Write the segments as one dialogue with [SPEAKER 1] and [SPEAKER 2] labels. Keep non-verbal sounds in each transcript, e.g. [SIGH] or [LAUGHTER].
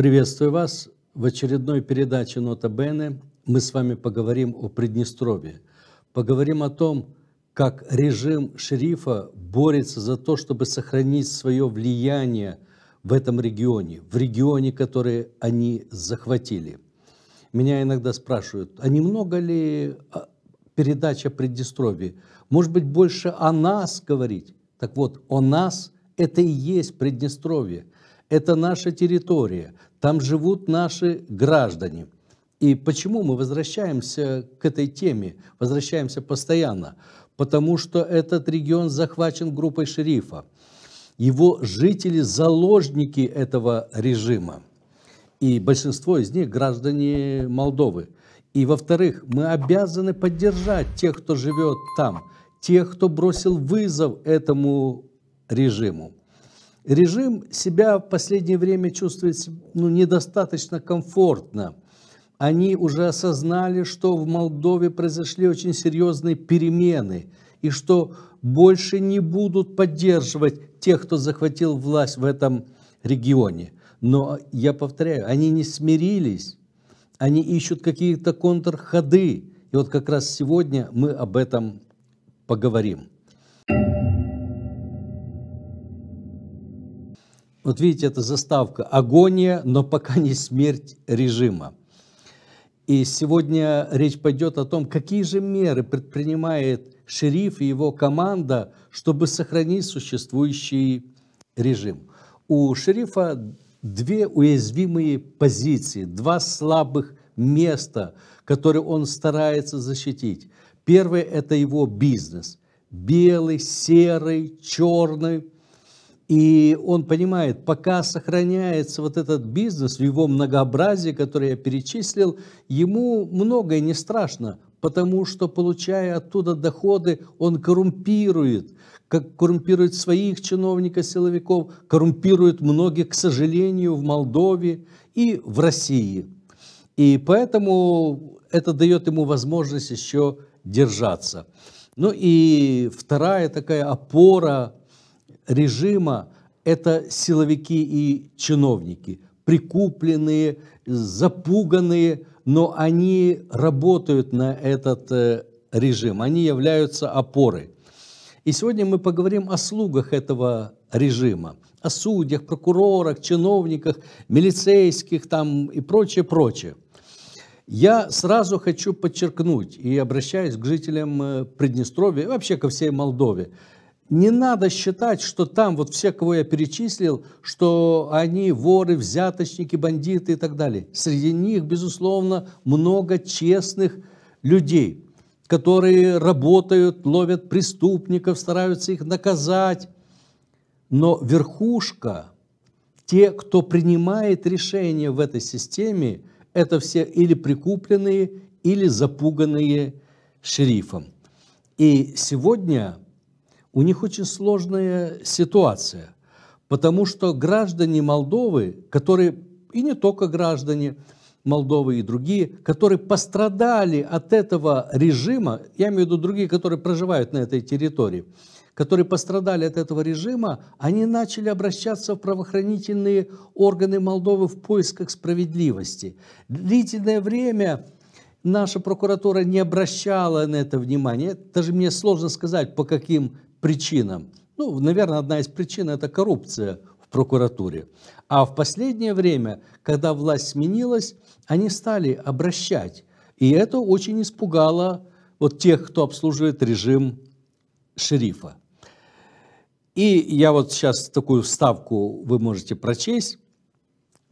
[SPEAKER 1] Приветствую вас. В очередной передаче «Нота Бене» мы с вами поговорим о Приднестровье. Поговорим о том, как режим шерифа борется за то, чтобы сохранить свое влияние в этом регионе, в регионе, который они захватили. Меня иногда спрашивают, а не много ли а, передача о Приднестровье? Может быть, больше о нас говорить? Так вот, о нас – это и есть Приднестровье – это наша территория там живут наши граждане. И почему мы возвращаемся к этой теме, возвращаемся постоянно? Потому что этот регион захвачен группой шерифа. Его жители – заложники этого режима. И большинство из них – граждане Молдовы. И, во-вторых, мы обязаны поддержать тех, кто живет там, тех, кто бросил вызов этому режиму. Режим себя в последнее время чувствует ну, недостаточно комфортно. Они уже осознали, что в Молдове произошли очень серьезные перемены и что больше не будут поддерживать тех, кто захватил власть в этом регионе. Но я повторяю, они не смирились, они ищут какие-то контрходы. И вот как раз сегодня мы об этом поговорим. вот видите, это заставка, агония, но пока не смерть режима. И сегодня речь пойдет о том, какие же меры предпринимает шериф и его команда, чтобы сохранить существующий режим. У шерифа две уязвимые позиции, два слабых места, которые он старается защитить. Первое – это его бизнес. Белый, серый, черный – и он понимает, пока сохраняется вот этот бизнес в его многообразии, который я перечислил, ему многое не страшно, потому что, получая оттуда доходы, он коррумпирует, как коррумпирует своих чиновников, силовиков, коррумпирует многих, к сожалению, в Молдове и в России. И поэтому это дает ему возможность еще держаться. Ну и вторая такая опора режима – это силовики и чиновники, прикупленные, запуганные, но они работают на этот э, режим, они являются опорой. И сегодня мы поговорим о слугах этого режима, о судьях, прокурорах, чиновниках, милицейских там и прочее, прочее. Я сразу хочу подчеркнуть и обращаюсь к жителям э, Приднестровья вообще ко всей Молдове. Не надо считать, что там вот все, кого я перечислил, что они воры, взяточники, бандиты и так далее. Среди них, безусловно, много честных людей, которые работают, ловят преступников, стараются их наказать. Но верхушка, те, кто принимает решения в этой системе, это все или прикупленные, или запуганные шерифом. И сегодня – у них очень сложная ситуация, потому что граждане Молдовы, которые, и не только граждане Молдовы и другие, которые пострадали от этого режима, я имею в виду другие, которые проживают на этой территории, которые пострадали от этого режима, они начали обращаться в правоохранительные органы Молдовы в поисках справедливости. Длительное время наша прокуратура не обращала на это внимания. Даже мне сложно сказать, по каким причинам. Ну, наверное, одна из причин – это коррупция в прокуратуре. А в последнее время, когда власть сменилась, они стали обращать. И это очень испугало вот тех, кто обслуживает режим шерифа. И я вот сейчас такую вставку вы можете прочесть.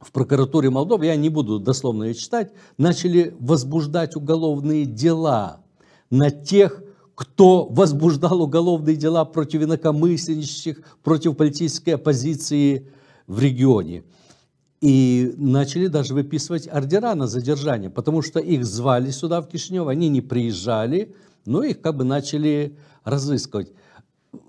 [SPEAKER 1] В прокуратуре Молдовы, я не буду дословно ее читать, начали возбуждать уголовные дела на тех, кто возбуждал уголовные дела против инакомыслящих, против политической оппозиции в регионе. И начали даже выписывать ордера на задержание, потому что их звали сюда, в Кишинев, они не приезжали, но их как бы начали разыскивать.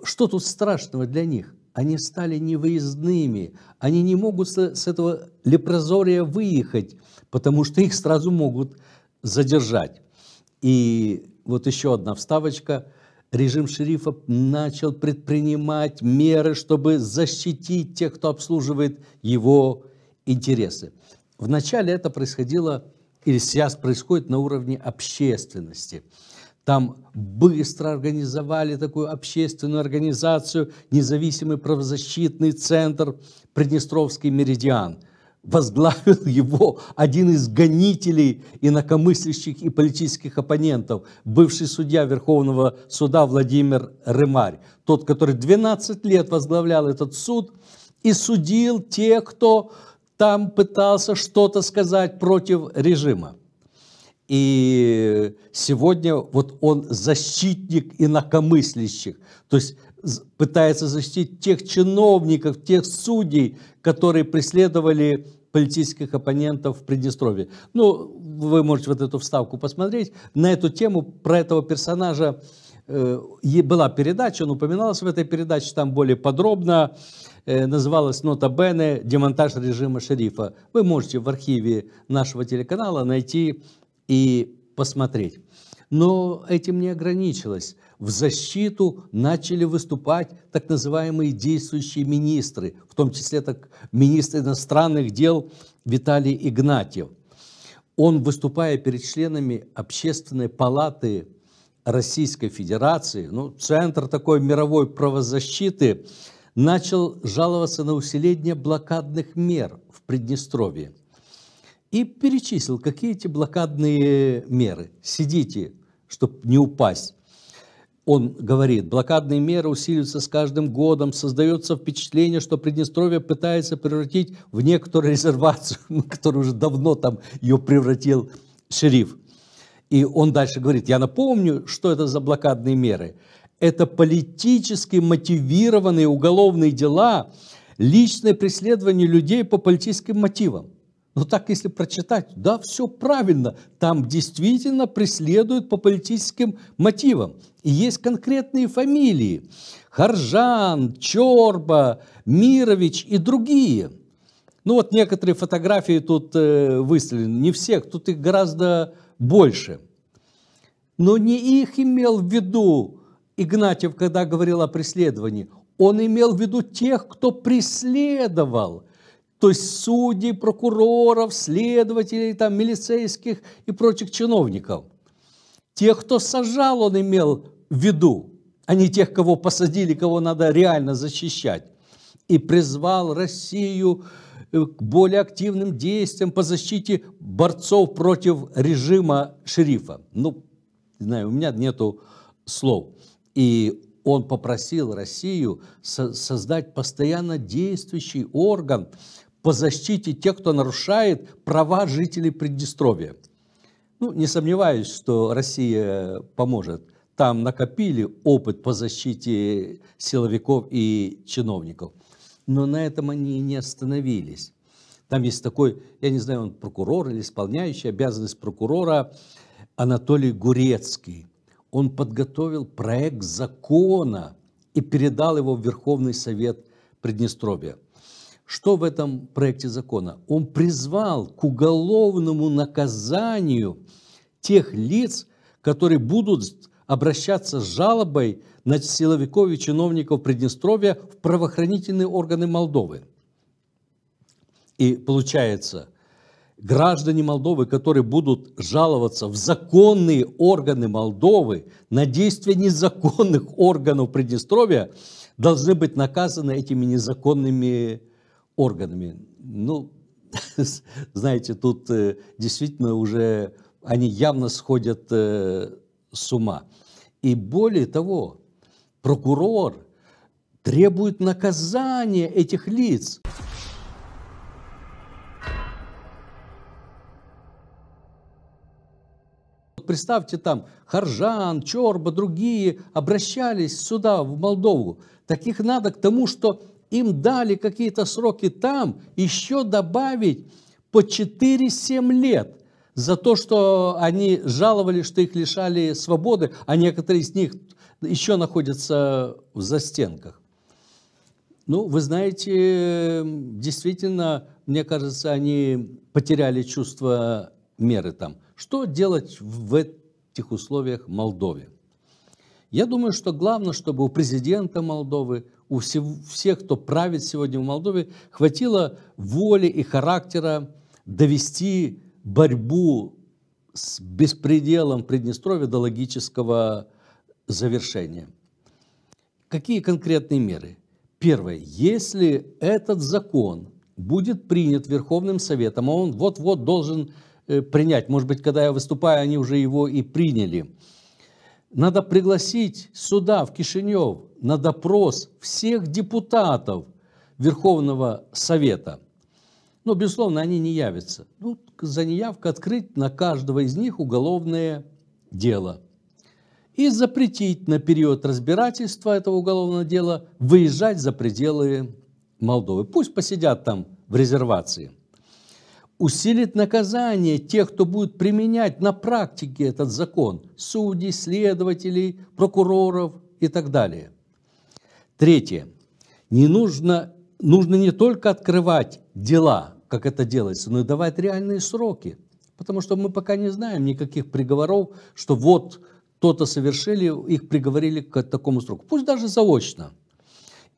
[SPEAKER 1] Что тут страшного для них? Они стали невыездными, они не могут с этого лепрозория выехать, потому что их сразу могут задержать. И вот еще одна вставочка, режим шерифа начал предпринимать меры, чтобы защитить тех, кто обслуживает его интересы. Вначале это происходило или сейчас происходит на уровне общественности. Там быстро организовали такую общественную организацию, независимый правозащитный центр «Приднестровский меридиан», возглавил его один из гонителей инакомыслящих и политических оппонентов, бывший судья Верховного суда Владимир Рымарь, тот, который 12 лет возглавлял этот суд и судил тех, кто там пытался что-то сказать против режима. И сегодня вот он защитник инакомыслящих, то есть пытается защитить тех чиновников, тех судей, которые преследовали политических оппонентов в Приднестровье. Ну, вы можете вот эту вставку посмотреть. На эту тему, про этого персонажа э, была передача, он упоминалась в этой передаче, там более подробно. Э, называлась «Нота Бене. Демонтаж режима шерифа». Вы можете в архиве нашего телеканала найти и посмотреть. Но этим не ограничилось в защиту начали выступать так называемые действующие министры, в том числе так министр иностранных дел Виталий Игнатьев. Он, выступая перед членами Общественной палаты Российской Федерации, ну, центр такой мировой правозащиты, начал жаловаться на усиление блокадных мер в Приднестровье. И перечислил, какие эти блокадные меры. Сидите, чтобы не упасть он говорит, блокадные меры усиливаются с каждым годом, создается впечатление, что Приднестровье пытается превратить в некоторую резервацию, [LAUGHS] ну, которую уже давно там ее превратил шериф. И он дальше говорит, я напомню, что это за блокадные меры. Это политически мотивированные уголовные дела, личное преследование людей по политическим мотивам. Но ну так, если прочитать, да, все правильно. Там действительно преследуют по политическим мотивам. И есть конкретные фамилии. Харжан, Чорба, Мирович и другие. Ну вот некоторые фотографии тут э, выставлены. Не всех, тут их гораздо больше. Но не их имел в виду Игнатьев, когда говорил о преследовании. Он имел в виду тех, кто преследовал – то есть судей, прокуроров, следователей, там, милицейских и прочих чиновников. Тех, кто сажал, он имел в виду, а не тех, кого посадили, кого надо реально защищать. И призвал Россию э, к более активным действиям по защите борцов против режима шерифа. Ну, не знаю, у меня нету слов. И он попросил Россию создать постоянно действующий орган по защите тех, кто нарушает права жителей Приднестровья. Ну, не сомневаюсь, что Россия поможет. Там накопили опыт по защите силовиков и чиновников. Но на этом они не остановились. Там есть такой, я не знаю, он прокурор или исполняющий обязанность прокурора Анатолий Гурецкий. Он подготовил проект закона и передал его в Верховный Совет Приднестровья. Что в этом проекте закона? Он призвал к уголовному наказанию тех лиц, которые будут обращаться с жалобой на силовиков и чиновников Приднестровья в правоохранительные органы Молдовы. И получается, граждане Молдовы, которые будут жаловаться в законные органы Молдовы на действия незаконных органов Приднестровья, должны быть наказаны этими незаконными органами. Ну, [LAUGHS] знаете, тут э, действительно уже они явно сходят э, с ума. И более того, прокурор требует наказания этих лиц. Представьте там, Харжан, Чорба, другие обращались сюда, в Молдову. Таких надо к тому, что им дали какие-то сроки там, еще добавить по 4-7 лет за то, что они жаловались, что их лишали свободы, а некоторые из них еще находятся в застенках. Ну, вы знаете, действительно, мне кажется, они потеряли чувство меры там. Что делать в этих условиях Молдове? Я думаю, что главное, чтобы у президента Молдовы, у всех, кто правит сегодня в Молдове, хватило воли и характера довести борьбу с беспределом Приднестровья до логического завершения. Какие конкретные меры? Первое. Если этот закон будет принят Верховным Советом, а он вот-вот должен э, принять, может быть, когда я выступаю, они уже его и приняли – надо пригласить сюда, в Кишинев, на допрос всех депутатов Верховного Совета. Но, ну, безусловно, они не явятся. Ну, за неявку открыть на каждого из них уголовное дело. И запретить на период разбирательства этого уголовного дела выезжать за пределы Молдовы. Пусть посидят там в резервации усилит наказание тех, кто будет применять на практике этот закон – судей, следователей, прокуроров и так далее. Третье. Не нужно, нужно не только открывать дела, как это делается, но и давать реальные сроки. Потому что мы пока не знаем никаких приговоров, что вот кто то совершили, их приговорили к такому сроку. Пусть даже заочно –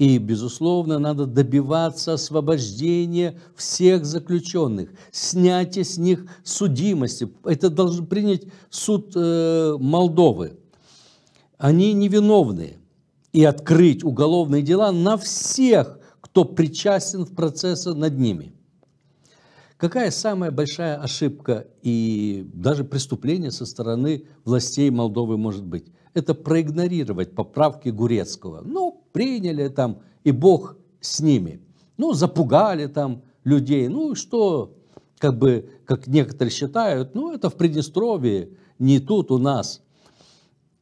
[SPEAKER 1] и, безусловно, надо добиваться освобождения всех заключенных, снятия с них судимости. Это должен принять суд э, Молдовы. Они невиновны. И открыть уголовные дела на всех, кто причастен в процессе над ними. Какая самая большая ошибка и даже преступление со стороны властей Молдовы может быть? Это проигнорировать поправки Гурецкого. Ну, приняли там, и Бог с ними. Ну, запугали там людей. Ну, что, как бы, как некоторые считают, ну, это в Приднестровье, не тут у нас.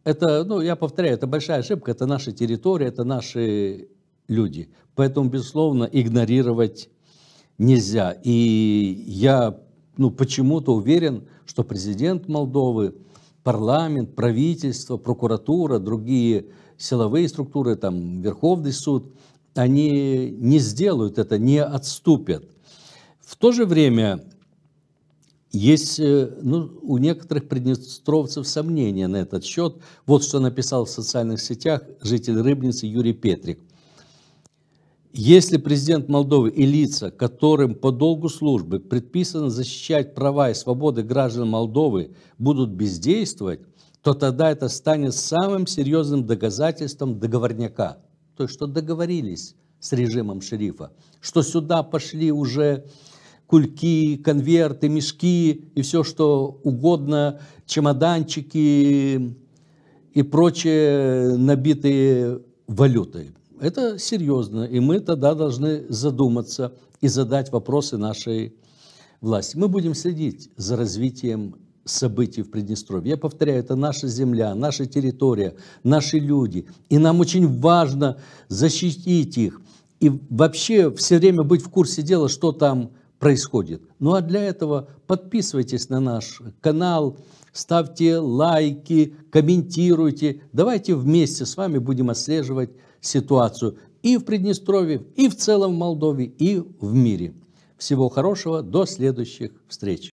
[SPEAKER 1] Это, ну, я повторяю, это большая ошибка, это наша территория, это наши люди. Поэтому, безусловно, игнорировать нельзя. И я ну, почему-то уверен, что президент Молдовы, парламент, правительство, прокуратура, другие силовые структуры, там, Верховный суд, они не сделают это, не отступят. В то же время есть э, ну, у некоторых приднестровцев сомнения на этот счет. Вот что написал в социальных сетях житель Рыбницы Юрий Петрик – если президент Молдовы и лица, которым по долгу службы предписано защищать права и свободы граждан Молдовы, будут бездействовать, то тогда это станет самым серьезным доказательством договорняка. То есть, что договорились с режимом шерифа, что сюда пошли уже кульки, конверты, мешки и все, что угодно, чемоданчики и прочие набитые валютой. Это серьезно, и мы тогда должны задуматься и задать вопросы нашей власти. Мы будем следить за развитием событий в Приднестровье. Я повторяю, это наша земля, наша территория, наши люди. И нам очень важно защитить их. И вообще все время быть в курсе дела, что там происходит. Ну а для этого подписывайтесь на наш канал, ставьте лайки, комментируйте. Давайте вместе с вами будем отслеживать ситуацию и в Приднестровье, и в целом в Молдове, и в мире. Всего хорошего, до следующих встреч.